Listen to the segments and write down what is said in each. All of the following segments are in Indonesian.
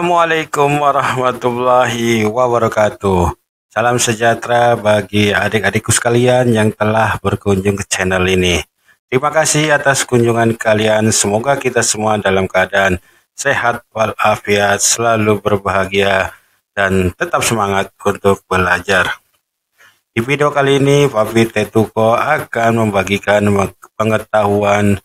Assalamualaikum warahmatullahi wabarakatuh. Salam sejahtera bagi adik-adikku sekalian yang telah berkunjung ke channel ini. Terima kasih atas kunjungan kalian. Semoga kita semua dalam keadaan sehat walafiat, selalu berbahagia, dan tetap semangat untuk belajar. Di video kali ini, Papi Tetuko akan membagikan pengetahuan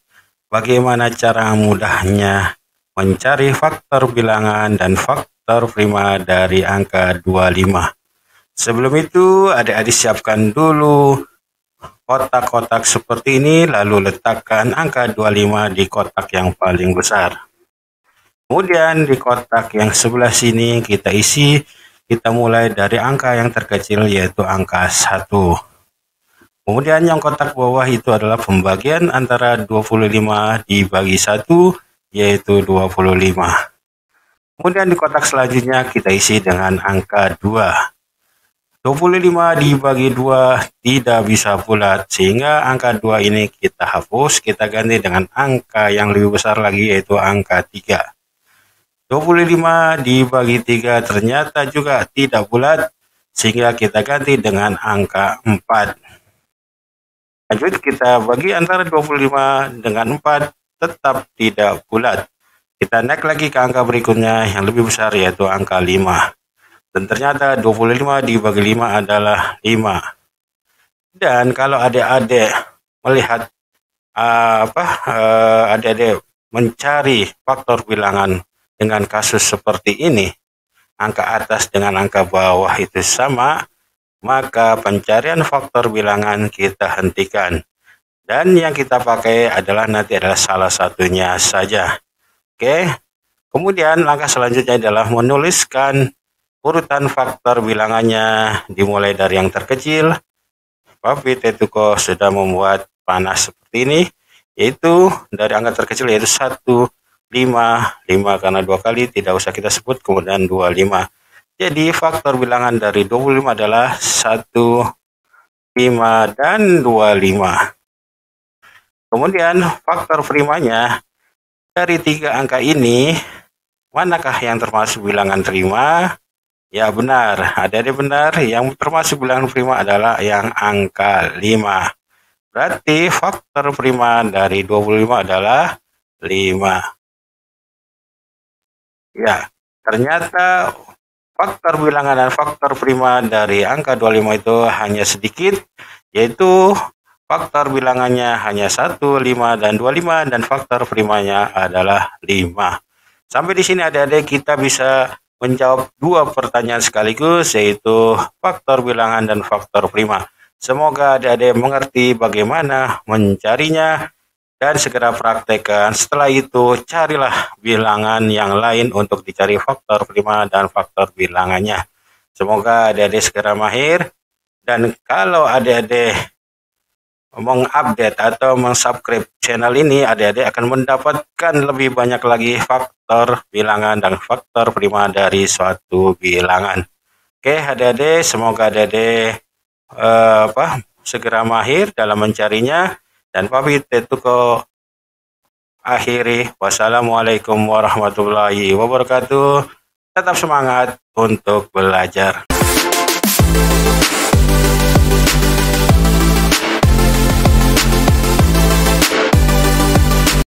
bagaimana cara mudahnya mencari faktor bilangan dan faktor prima dari angka 25. Sebelum itu, adik-adik siapkan dulu kotak-kotak seperti ini, lalu letakkan angka 25 di kotak yang paling besar. Kemudian di kotak yang sebelah sini kita isi, kita mulai dari angka yang terkecil yaitu angka 1. Kemudian yang kotak bawah itu adalah pembagian antara 25 dibagi 1 yaitu 25. Kemudian di kotak selanjutnya kita isi dengan angka 2. 25 dibagi 2 tidak bisa bulat, sehingga angka 2 ini kita hapus, kita ganti dengan angka yang lebih besar lagi yaitu angka 3. 25 dibagi 3 ternyata juga tidak bulat, sehingga kita ganti dengan angka 4. Lanjut kita bagi antara 25 dengan 4 tetap tidak bulat. Kita naik lagi ke angka berikutnya yang lebih besar yaitu angka 5. Dan ternyata 25 dibagi 5 adalah 5. Dan kalau adik-adik melihat uh, apa eh, adik-adik mencari faktor bilangan dengan kasus seperti ini, angka atas dengan angka bawah itu sama, maka pencarian faktor bilangan kita hentikan. Dan yang kita pakai adalah nanti adalah salah satunya saja. Oke. Kemudian langkah selanjutnya adalah menuliskan urutan faktor bilangannya dimulai dari yang terkecil. tapi Tetuko sudah membuat panas seperti ini yaitu dari angka terkecil yaitu 1 5 5 karena dua kali tidak usah kita sebut kemudian 25. Jadi faktor bilangan dari 25 adalah 1 5 dan 25. Kemudian faktor primanya dari tiga angka ini manakah yang termasuk bilangan prima? Ya benar, ada yang benar. Yang termasuk bilangan prima adalah yang angka 5. Berarti faktor prima dari 25 adalah 5. Ya, ternyata faktor bilangan dan faktor prima dari angka 25 itu hanya sedikit, yaitu Faktor bilangannya hanya 1, 5, dan 25, dan faktor primanya adalah 5. Sampai di sini adik-adik kita bisa menjawab dua pertanyaan sekaligus, yaitu faktor bilangan dan faktor prima. Semoga adik-adik mengerti bagaimana mencarinya dan segera praktekkan. Setelah itu, carilah bilangan yang lain untuk dicari faktor prima dan faktor bilangannya. Semoga adik-adik segera mahir. Dan kalau adik-adik mengupdate atau mensubscribe channel ini, adik-adik akan mendapatkan lebih banyak lagi faktor bilangan dan faktor prima dari suatu bilangan. Oke, adik-adik, semoga adik-adik eh, apa segera mahir dalam mencarinya dan pamit ke akhiri wassalamualaikum warahmatullahi wabarakatuh tetap semangat untuk belajar